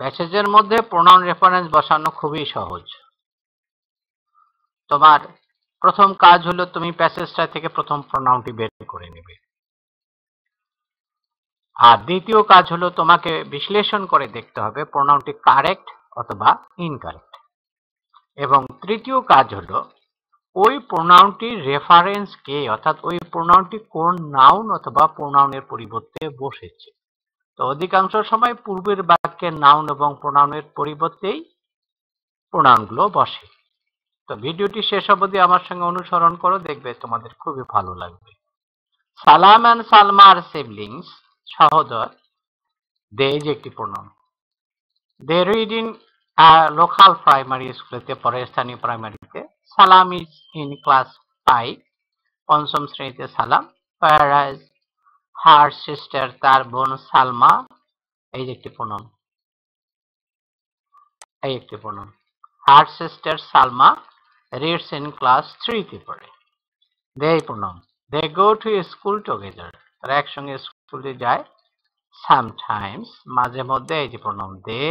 প্যাসেজের মধ্যে pronoun reference বসানো খুবই সহজ তোমার প্রথম কাজ হলো তুমি প্যাসেজটা থেকে প্রথম প্রোনাউনটি বের করে নেবে আর দ্বিতীয় কাজ হলো তোমাকে বিশ্লেষণ করে দেখতে হবে প্রোনাউনটি কারেক্ট অথবা ইনকারেক্ট এবং তৃতীয় কাজ হলো ওই প্রোনাউনটির রেফারেন্স কে অর্থাৎ ওই প্রোনাউনটি কোন নাউন অথবা প্রোনাউনের পরিবর্তে বসেছে তো অধিকাংশ সময় পূর্বের বা বাক্যে নাউন এবং প্রোনাউনের পরিবর্তেই প্রোনাউনগুলো বসে তো ভিডিওটি শেষ অবধি আমার সঙ্গে অনুসরণ করো দেখবে তোমাদের খুবই ভালো লাগবে সালাম অ্যান্ড সালমার আর সিবলিংস সহোদর দেজ একটি প্রণাম they read in local primary স্কুলেতে পরে স্থানীয় প্রাইমারিতে সালাম ইজ ইন ক্লাস ফাইভ পঞ্চম শ্রেণীতে সালাম প্যারাইজ হার সিস্টার তার বোন সালমা এই যে একটি প্রণাম এই একটি বলুন her sister Salma reads in class থ্রিতে পড়ে দে প্রণাম they go to school together তারা একসঙ্গে স্কুলে যায় সামটাইমস মাঝে মধ্যে এই যে প্রণাম দে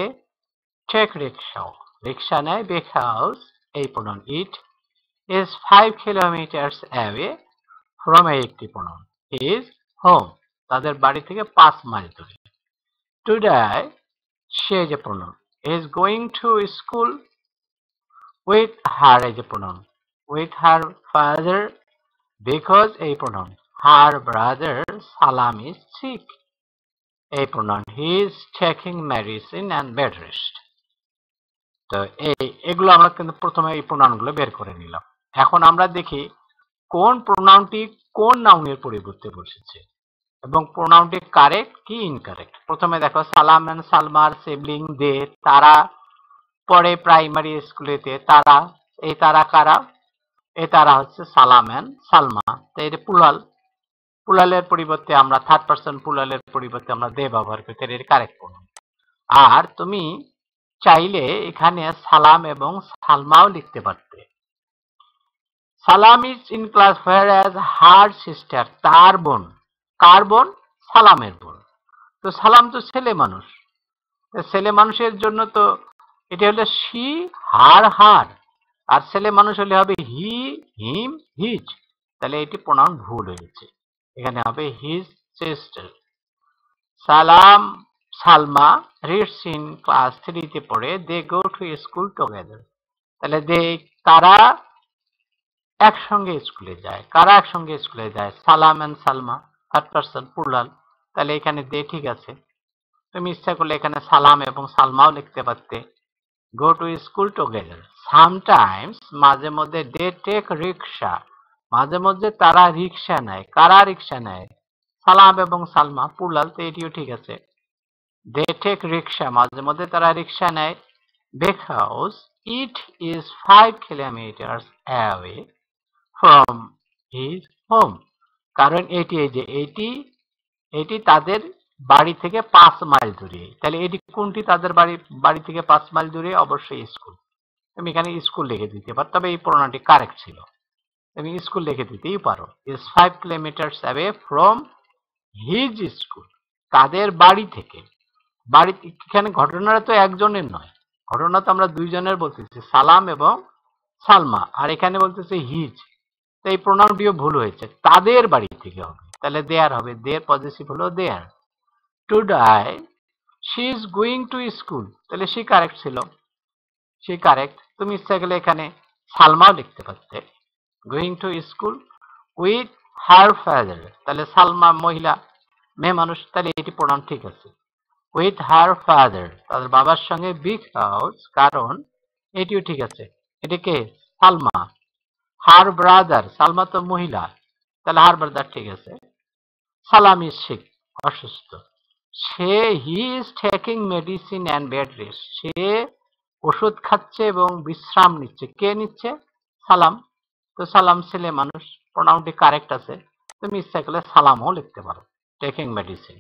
টেক রিক্সাও রিক্সা নেয় বেক হাউস এই প্রণাম it is five kilometres away from এই একটি প্রণাম ইজ হোম তাদের বাড়ি থেকে পাঁচ মাইল দূরে টুডে সে যে প্রণাম is going to school with her as a pronoun. With her father because a pronoun. Her brother Salam is sick. A pronoun. He is taking medicine and bed rest. তো এই এগুলো আমরা কিন্তু প্রথমে এই প্রোনাউনগুলো বের করে নিলাম এখন আমরা দেখি কোন প্রোনাউনটি কোন নাউনের পরিবর্তে বসেছে এবং প্রোনাউনটি কারেক্ট কি ইনকারেক্ট প্রথমে দেখো সালাম অ্যান্ড সালমার সেবলিং দে তারা পরে প্রাইমারি স্কুলেতে তারা এই তারা কারা এ তারা হচ্ছে সালাম অ্যান্ড সালমা তো এটা পুলাল পুলালের পরিবর্তে আমরা থার্ড পার্সন পুলালের পরিবর্তে আমরা দে ব্যবহার করি তাই এটা কারেক্ট করুন আর তুমি চাইলে এখানে সালাম এবং সালমাও লিখতে পারতে Salam is in class whereas her sister তার বোন কার বোন সালামের বোন তো সালাম তো ছেলে মানুষ ছেলে মানুষের জন্য তো এটা হলো সি হার হার আর ছেলে মানুষ হলে হবে হি হিম হিজ তাহলে এটি প্রণাম ভুল হয়েছে এখানে হবে হিজ সিস্টার সালাম সালমা রিডস ইন ক্লাস থ্রিতে পড়ে they go to school together তাহলে দে তারা একসঙ্গে স্কুলে যায় কারা একসঙ্গে স্কুলে যায় Salam and Salma third person plural তাহলে এখানে দে ঠিক আছে তুমি ইচ্ছা করলে এখানে সালাম এবং সালমাও লিখতে পারতে go to school together sometimes মাঝে মধ্যে দে টেক রিক্সা মাঝে মধ্যে তারা রিক্সা নেয় কারা রিক্সা নেয় সালাম এবং সালমা পুরলাল তো এটিও ঠিক আছে দে টেক রিক্সা মাঝে মধ্যে তারা রিক্সা নেয় বেক house it is five kilometre away from his home কারণ এটি এই যে এটি এটি তাদের বাড়ি থেকে পাঁচ মাইল দূরে তাহলে এটি কোনটি তাদের বাড়ি বাড়ি থেকে পাঁচ মাইল দূরে অবশ্যই স্কুল আমি এখানে স্কুল লিখে দিতে পারো তবে এই প্রণাটি কারেক্ট ছিল তুমি স্কুল লিখে দিতেই পারো is five kilometre away from his school তাদের বাড়ি থেকে বাড়ি এখানে ঘটনাটা তো একজনের নয় ঘটনা তো আমরা দুইজনের বলতেছি সালাম এবং সালমা আর এখানে বলতেছে হিজ এই প্রোনাউনটিও ভুল হয়েছে তাদের বাড়ি থেকে হবে তাহলে দেয়ার হবে দেয়ার পজিটিভ হলো there today she is going to school তাহলে সে কারেক্ট ছিল সে কারেক্ট তুমি ইচ্ছা গেলে এখানে সালমাও লিখতে পারতে going to school with her father তাহলে সালমা মহিলা মেয়ে মানুষ তাহলে এটি প্রণাম ঠিক আছে উইথ হার ফাদার তাদের বাবার সঙ্গে বিগ হাউস কারণ এটিও ঠিক আছে এটি কে সালমা হার ব্রাদার সালমা তো মহিলা তাহলে হার ব্রাদার ঠিক আছে সালাম ইজ শিক অসুস্থ সে he is taking medicine and bed rest সে ওষুধ খাচ্ছে এবং বিশ্রাম নিচ্ছে কে নিচ্ছে সালাম তো সালাম ছেলে মানুষ প্রোনাউনটি কারেক্ট আছে তুমি ইচ্ছা করলে সালামও লিখতে পারো টেকিং মেডিসিন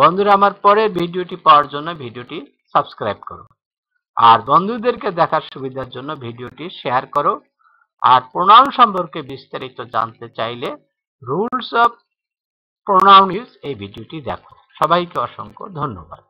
বন্ধুরা আমার পরে ভিডিওটি পাওয়ার জন্য ভিডিওটি সাবস্ক্রাইব করো আর বন্ধুদেরকে দেখার সুবিধার জন্য ভিডিওটি শেয়ার করো আর প্রোনাউন সম্পর্কে বিস্তারিত জানতে চাইলে রুলস অফ প্রোনাউন ইউজ এই ভিডিওটি দেখো সবাইকে অসংখ্য ধন্যবাদ